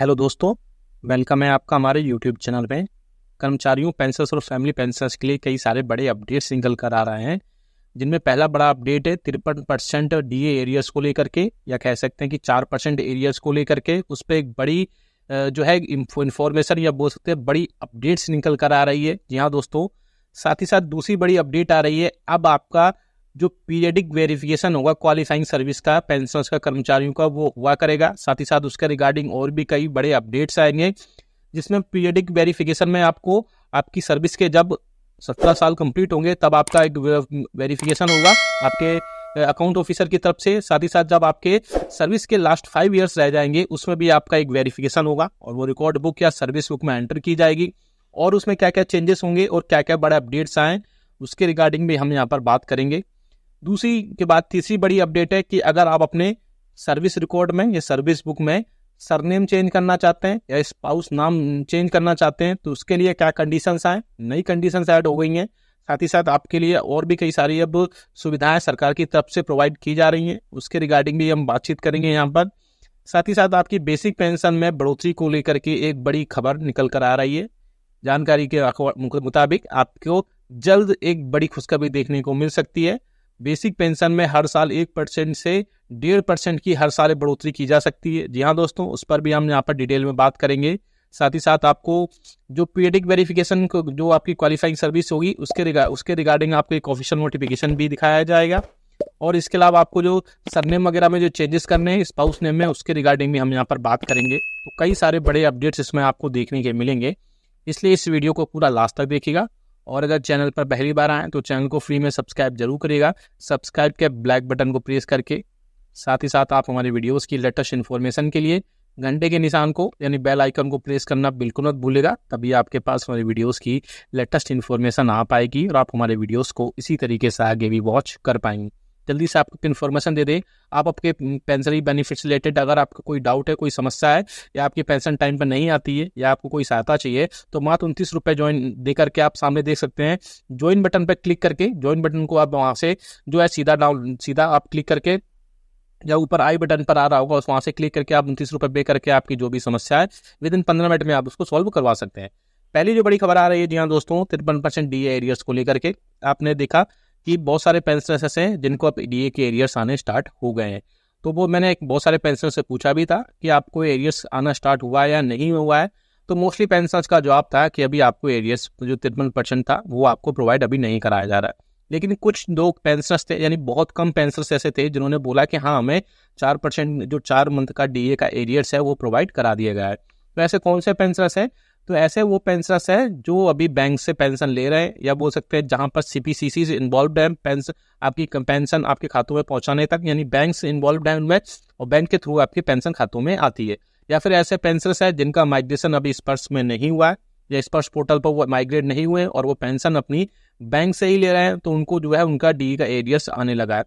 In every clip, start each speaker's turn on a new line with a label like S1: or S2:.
S1: Hello दोस्तों welcome है आपका हमारे यूट्यूब चैनल में कर्मचारियों पेंशनर्स और फैमिली पेंशनर्स के लिए कई सारे बड़े अपडेट्स निकल कर आ रहे हैं जिनमें पहला बड़ा अपडेट है तिरपन परसेंट डी एरियाज को लेकर के या कह सकते हैं कि चार परसेंट एरियाज को लेकर के उस पर एक बड़ी जो है इंफॉर्मेशन या बोल सकते हैं बड़ी अपडेट्स निकल कर आ रही है जी हाँ दोस्तों साथ ही साथ दूसरी बड़ी अपडेट आ रही है अब आपका जो पीरियडिक वेरिफिकेशन होगा क्वालिफाइंग सर्विस का पेंशन का कर्मचारियों का वो हुआ करेगा साथ ही साथ उसके रिगार्डिंग और भी कई बड़े अपडेट्स आएंगे जिसमें पीरियडिक वेरिफिकेशन में आपको आपकी सर्विस के जब सत्रह साल कंप्लीट होंगे तब आपका एक वेरिफिकेशन होगा आपके अकाउंट ऑफिसर की तरफ से साथ ही साथ जब आपके सर्विस के लास्ट फाइव ईयर्स रह जाएंगे उसमें भी आपका एक वेरिफिकेशन होगा और वो रिकॉर्ड बुक या सर्विस बुक में एंटर की जाएगी और उसमें क्या क्या चेंजेस होंगे और क्या क्या बड़े अपडेट्स आए उसके रिगार्डिंग भी हम यहाँ पर बात करेंगे दूसरी के बाद तीसरी बड़ी अपडेट है कि अगर आप अपने सर्विस रिकॉर्ड में या सर्विस बुक में सरनेम चेंज करना चाहते हैं या स्पाउस नाम चेंज करना चाहते हैं तो उसके लिए क्या कंडीशंस आए नई कंडीशंस ऐड हो गई हैं साथ ही साथ आपके लिए और भी कई सारी अब सुविधाएं सरकार की तरफ से प्रोवाइड की जा रही हैं उसके रिगार्डिंग भी हम बातचीत करेंगे यहाँ पर साथ ही साथ आपकी बेसिक पेंशन में बढ़ोतरी को लेकर के एक बड़ी खबर निकल कर आ रही है जानकारी के मुताबिक आपको जल्द एक बड़ी खुशखबरी देखने को मिल सकती है बेसिक पेंशन में हर साल एक परसेंट से डेढ़ परसेंट की हर साल बढ़ोतरी की जा सकती है जी हाँ दोस्तों उस पर भी हम यहाँ पर डिटेल में बात करेंगे साथ ही साथ आपको जो पीएडिक वेरिफिकेशन जो आपकी क्वालिफाइंग सर्विस होगी उसके रिगार्ड उसके रिगार्डिंग आपको एक ऑफिशियल नोटिफिकेशन भी दिखाया जाएगा और इसके अलावा आपको जो सरनेम वगैरह में जो चेंजेस करने हैं स्पाउस नेम में उसके रिगार्डिंग भी हम यहाँ पर बात करेंगे तो कई सारे बड़े अपडेट्स इसमें आपको देखने के मिलेंगे इसलिए इस वीडियो को पूरा लास्ट तक देखिएगा और अगर चैनल पर पहली बार आएँ तो चैनल को फ्री में सब्सक्राइब जरूर करिएगा सब्सक्राइब के ब्लैक बटन को प्रेस करके साथ ही साथ आप हमारे वीडियोस की लेटेस्ट इन्फॉर्मेशन के लिए घंटे के निशान को यानी बेल आइकन को प्रेस करना बिल्कुल मत भूलेगा तभी आपके पास हमारे वीडियोस की लेटेस्ट इन्फॉर्मेशन आ पाएगी और आप हमारे वीडियोस को इसी तरीके से आगे भी वॉच कर पाएंगे जल्दी से आपको इन्फॉर्मेशन दे दें आप आपके पेंशनरी बेनिफिट रिलेटेड अगर आपका कोई डाउट है कोई समस्या है या आपकी पेंशन टाइम पर नहीं आती है या आपको कोई सहायता चाहिए तो मात्र उनतीस रुपये ज्वाइन दे करके आप सामने देख सकते हैं ज्वाइन बटन पर क्लिक करके ज्वाइन बटन को आप वहाँ से जो है सीधा डाउन सीधा आप क्लिक करके या ऊपर आई बटन पर आ रहा होगा उस वहाँ से क्लिक करके आप उनतीस रुपये पे करके आपकी जो भी समस्या है विद इन पंद्रह मिनट में आप उसको सॉल्व करवा सकते हैं पहली जो बड़ी खबर आ रही है जी हाँ दोस्तों तिरपन परसेंट डी एरियर्स को लेकर के आपने देखा कि बहुत सारे पेंसिलर्स ऐसे हैं जिनको अब डी के एरियर्स आने स्टार्ट हो गए हैं तो वो मैंने एक बहुत सारे पेंसिलर्स से पूछा भी था कि आपको एरियर्स आना स्टार्ट हुआ है या नहीं हुआ है तो मोस्टली पेंशनर्स का जवाब था कि अभी आपको एरियर्स जो तिरपन परसेंट था वो आपको प्रोवाइड अभी नहीं कराया जा रहा है लेकिन कुछ लोग पेंशनर्स थे यानी बहुत कम पेंशनर्स ऐसे थे जिन्होंने बोला कि हाँ हमें चार परसेंट जो चार मंथ का डीए का एरियर्स है वो प्रोवाइड करा दिया गया है तो ऐसे कौन से पेंशनर्स हैं तो ऐसे वो पेंशनर्स हैं जो अभी बैंक से पेंशन ले रहे हैं या बोल सकते हैं जहाँ पर सी पी सी इन्वॉल्व है पेंशन आपकी पेंशन आपके खातों में पहुंचाने तक यानी बैंक से इन्वॉल्व है उनमें और बैंक के थ्रू आपकी पेंशन खातों में आती है या फिर ऐसे पेंशनर्स हैं जिनका माइग्रेशन अभी स्पर्श में नहीं हुआ है या स्पर्श पोर्टल पर वो माइग्रेट नहीं हुए और वो पेंशन अपनी बैंक से ही ले रहे हैं तो उनको जो है उनका डी e का एरियस आने लगा है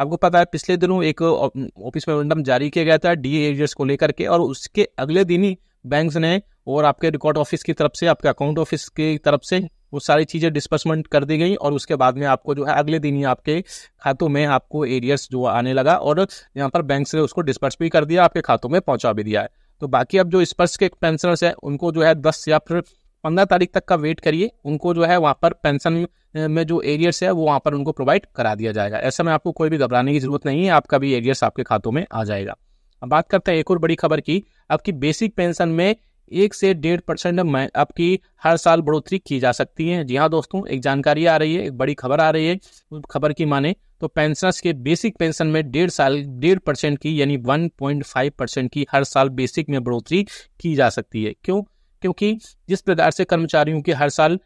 S1: आपको पता है पिछले दिनों एक ऑफिस मेमोरेंडम जारी किया गया था डी एरियस e को लेकर के और उसके अगले दिन ही बैंक्स ने और आपके रिकॉर्ड ऑफिस की तरफ से आपके अकाउंट ऑफिस की तरफ से वो सारी चीज़ें डिस्पर्समेंट कर दी गई और उसके बाद में आपको जो है अगले दिन ही आपके खातों में आपको एरियर्स जो आने लगा और यहाँ पर बैंक ने उसको डिस्पर्स भी कर दिया आपके खातों में पहुँचा भी दिया है तो बाकी अब जो स्पर्श के पेंशनर्स हैं उनको जो है दस या फिर पंद्रह तारीख तक का वेट करिए उनको जो है वहाँ पर पेंशन में जो एरियर्स है वो वहाँ पर उनको प्रोवाइड करा दिया जाएगा ऐसा में आपको कोई भी घबराने की जरूरत नहीं है आपका भी एरियर्स आपके खातों में आ जाएगा अब बात करते हैं एक और बड़ी खबर की आपकी बेसिक पेंशन में एक से डेढ़ परसेंट आपकी हर साल बढ़ोतरी की जा सकती है जी हाँ दोस्तों एक जानकारी आ रही है एक बड़ी खबर आ रही है उस खबर की माने तो पेंशनर्स के बेसिक पेंशन में डेढ़ साल डेढ़ परसेंट की यानी वन पॉइंट फाइव परसेंट की हर साल बेसिक में बढ़ोतरी की जा सकती है क्यों क्योंकि जिस प्रकार से कर्मचारियों की हर साल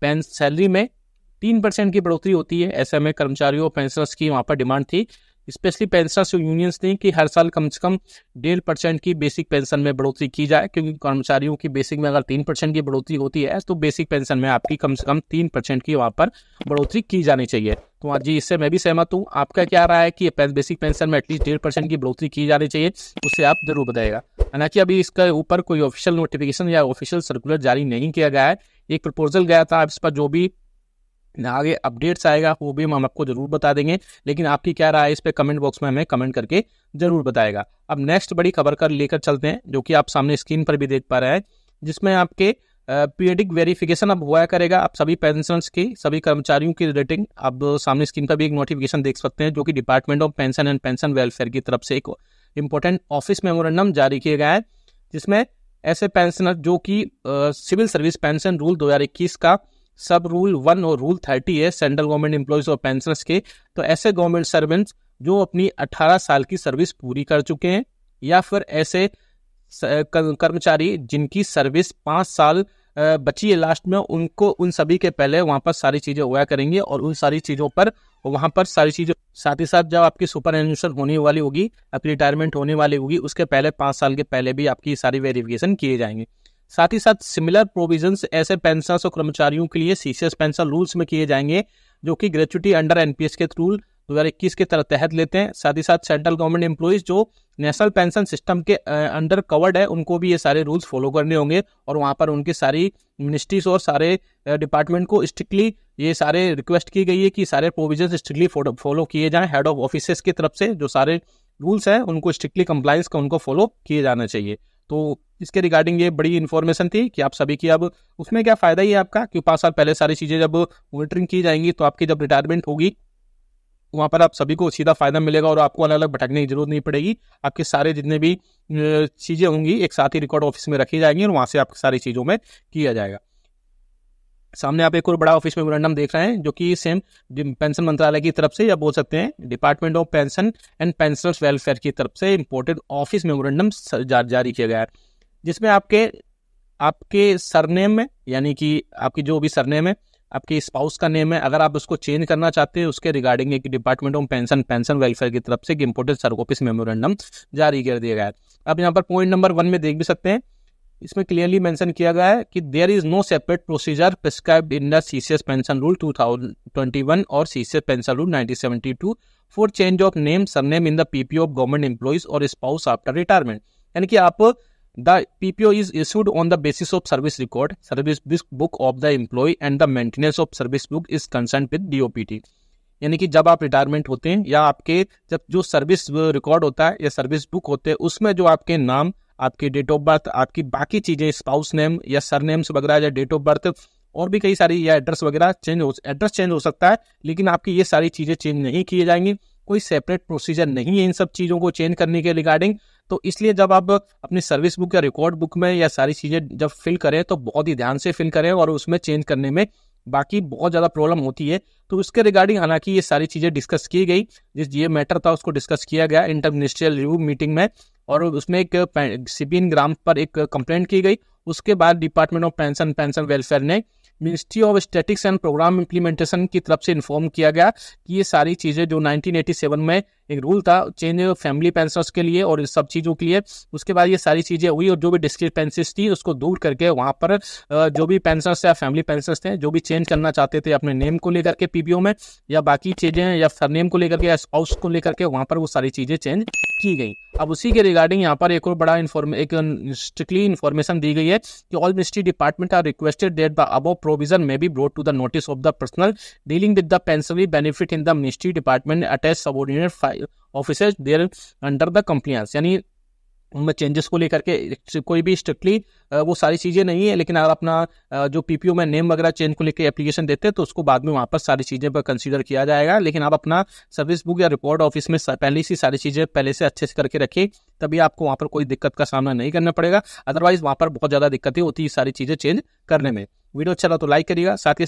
S1: पेंस सैलरी में तीन परसेंट की बढ़ोतरी होती है ऐसे में कर्मचारियों और पेंशनर्स की वहाँ पर डिमांड थी स्पेशली पेंशनर्स यूनियंस ने कि हर साल कम से कम डेढ़ परसेंट की बेसिक पेंशन में बढ़ोतरी की जाए क्योंकि कर्मचारियों की बेसिक में अगर तीन परसेंट की बढ़ोतरी होती है तो बेसिक पेंशन में आपकी कम से कम तीन परसेंट की वहाँ पर बढ़ोतरी की जानी चाहिए तो हाँ जी इससे मैं भी सहमत हूँ आपका क्या रहा है कि बेसिक पेंशन में एटलीस्ट डेढ़ परसेंट की बढ़ोतरी की जानी चाहिए उससे आप जरूर बताएगा हालांकि अभी इसके ऊपर कोई ऑफिशियल नोटिफिकेशन या ऑफिशियल सर्कुलर जारी नहीं किया गया है एक प्रपोजल गया था इस पर जो भी आगे अपडेट्स आएगा वो भी हम आपको जरूर बता देंगे लेकिन आपकी क्या राय इस पर कमेंट बॉक्स में हमें कमेंट करके जरूर बताएगा अब नेक्स्ट बड़ी खबर कर लेकर चलते हैं जो कि आप सामने स्क्रीन पर भी देख पा रहे हैं जिसमें आपके पीरियडिक वेरिफिकेशन अब हुआ करेगा आप सभी पेंशनर्स की सभी कर्मचारियों की रेटिंग आप सामने स्क्रीन पर भी एक नोटिफिकेशन देख सकते हैं जो कि department of pension and pension welfare की तरफ से एक इम्पोर्टेंट ऑफिस मेमोरेंडम जारी किया गया है जिसमें ऐसे पेंशनर जो कि सिविल सर्विस पेंशन रूल 2021 का सब रूल वन और रूल थर्टी है सेंट्रल गवर्नमेंट एम्प्लॉयज और पेंशनर्स के तो ऐसे गवर्नमेंट सर्वेंट्स जो अपनी 18 साल की सर्विस पूरी कर चुके हैं या फिर ऐसे कर्मचारी जिनकी सर्विस पाँच साल बची है लास्ट में उनको उन सभी के पहले वहाँ पर सारी चीज़ें हुआ करेंगे और उन सारी चीज़ों पर वहाँ पर सारी चीज़ों साथ ही साथ जब आपकी सुपर एनशन होने वाली होगी आपकी रिटायरमेंट होने वाली होगी उसके पहले पाँच साल के पहले भी आपकी सारी वेरिफिकेशन किए जाएंगे साथ ही साथ सिमिलर प्रोविजंस ऐसे पेंशन और कर्मचारियों के लिए सीसीएस पेंशन रूल्स में किए जाएंगे जो कि ग्रेचुटी अंडर एनपीएस के हज़ार इक्कीस के तहत लेते हैं साथ ही साथ सेंट्रल गवर्नमेंट एम्प्लॉयज जो नेशनल पेंशन सिस्टम के अंडर कवर्ड है उनको भी ये सारे रूल्स फॉलो करने होंगे और वहाँ पर उनकी सारी मिनिस्ट्रीज और सारे डिपार्टमेंट को स्ट्रिक्टली ये सारे रिक्वेस्ट की गई है कि सारे प्रोविजन स्ट्रिक्टली फॉलो किए जाएं हेड ऑफ ऑफिस की तरफ से जो सारे रूल्स हैं उनको स्ट्रिक्टली कंप्लाइंस का उनको फॉलो किए जाना चाहिए तो इसके रिगार्डिंग ये बड़ी इन्फॉर्मेशन थी कि आप सभी की अब उसमें क्या फ़ायदा ही है आपका कि पाँच साल पहले सारी चीज़ें जब मोनिटरिंग की जाएंगी तो आपकी जब रिटायरमेंट होगी वहाँ पर आप सभी को सीधा फायदा मिलेगा और आपको अलग अलग भटकने की जरूरत नहीं पड़ेगी आपके सारे जितने भी चीज़ें होंगी एक साथ ही रिकॉर्ड ऑफिस में रखी जाएंगी और वहाँ से आपकी सारी चीज़ों में किया जाएगा सामने आप एक और बड़ा ऑफिस में मेमोरेंडम देख रहे हैं जो कि सेम पेंशन मंत्रालय की तरफ से या बोल सकते हैं department of pension and pensioners welfare की तरफ से इम्पोर्टेड ऑफिस मेमोरेंडम जारी किया गया है जिसमें आपके आपके सरनेम में यानी कि आपकी जो भी सरनेम है आपके स्पाउस का नेम है अगर आप उसको चेंज करना चाहते हैं उसके रिगार्डिंग एक department of pension pension welfare की तरफ से एक इम्पोर्टेंट ऑफिस मेमोरेंडम जारी कर दिया गया है आप यहाँ पर पॉइंट नंबर वन में देख भी सकते हैं इसमें क्लियरली मेंशन किया गया है कि there is no separate procedure prescribe in the CCS pension rule 2021 और CCS pension rule two for change of name surname in the PPO of government employees और स्पाउस आफ्टर रिटायरमेंट यानी कि आप The PPO is issued on the basis of service record, service book of the employee and the maintenance of service book is concerned with DOPT. यानी कि जब आप retirement होते हैं या आपके जब जो सर्विस रिकॉर्ड होता है या सर्विस बुक होते हैं उसमें जो आपके नाम आपकी डेट ऑफ बर्थ आपकी बाकी चीज़ें स्पाउस नेम या सर नेम्स वगैरह या डेट ऑफ बर्थ और भी कई सारी या एड्रेस वगैरह चेंज हो एड्रेस चेंज हो सकता है लेकिन आपकी ये सारी चीज़ें चेंज नहीं की जाएंगी कोई सेपरेट प्रोसीजर नहीं है इन सब चीज़ों को चेंज करने के रिगार्डिंग तो इसलिए जब आप अपनी सर्विस बुक या रिकॉर्ड बुक में या सारी चीज़ें जब फिल करें तो बहुत ही ध्यान से फिल करें और उसमें चेंज करने में बाकी बहुत ज़्यादा प्रॉब्लम होती है तो उसके रिगार्डिंग हालांकि ये सारी चीज़ें डिस्कस की गई जिस ये मैटर था उसको डिस्कस किया गया इंटर मिनिस्ट्रियल रिव्यू मीटिंग में और उसमें एक सिपिन ग्राम पर एक कंप्लेंट की गई उसके बाद department of pension pension welfare ने ministry of statistics and programme implementation की तरफ से इन्फॉर्म किया गया कि ये सारी चीज़ें जो 1987 में एक रूल था चेंज फैमिली पेंशनर्स के लिए और इस सब चीज़ों के लिए उसके बाद ये सारी चीज़ें हुई और जो भी डिस्क्रिपेंसीज थी उसको दूर करके वहाँ पर जो भी पेंशनर्स या फैमिली पेंशनर्स थे जो भी चेंज करना चाहते थे अपने नेम को लेकर के पीबीओ में या बाकी चीज़ें या सर नेम को लेकर के या स्पाउस को लेकर के वहाँ पर वो सारी चीज़ें चेंज की गई अब उसी के रिगार्डिंग यहाँ पर एक और बड़ा इन्फॉर्म एक स्ट्रिक्टली इन्फॉर्मेशन दी गई है कि all ministry department are requested that the above provision may be brought to the notice of the personnel dealing with the pensionary benefit in the ministry department attach subordinate officers there under the compliance यानी उनमें changes को लेकर के कोई भी strictly वो सारी चीज़ें नहीं है लेकिन अगर अपना जो पीपीओ में नेम वगैरह चेंज को लेकर एप्लीकेशन देते हैं तो उसको बाद में वहाँ पर सारी चीज़ें पर कंसीडर किया जाएगा लेकिन आप अपना सर्विस बुक या रिपोर्ट ऑफिस में पहले से सारी चीज़ें पहले से अच्छे से करके रखें तभी आपको वहाँ पर कोई दिक्कत का सामना नहीं करना पड़ेगा अदरवाइज वहाँ पर बहुत ज़्यादा दिक्कतें होती है सारी चीज़ें चेंज करने में वीडियो अच्छा लगा तो लाइक करिएगा साथ ही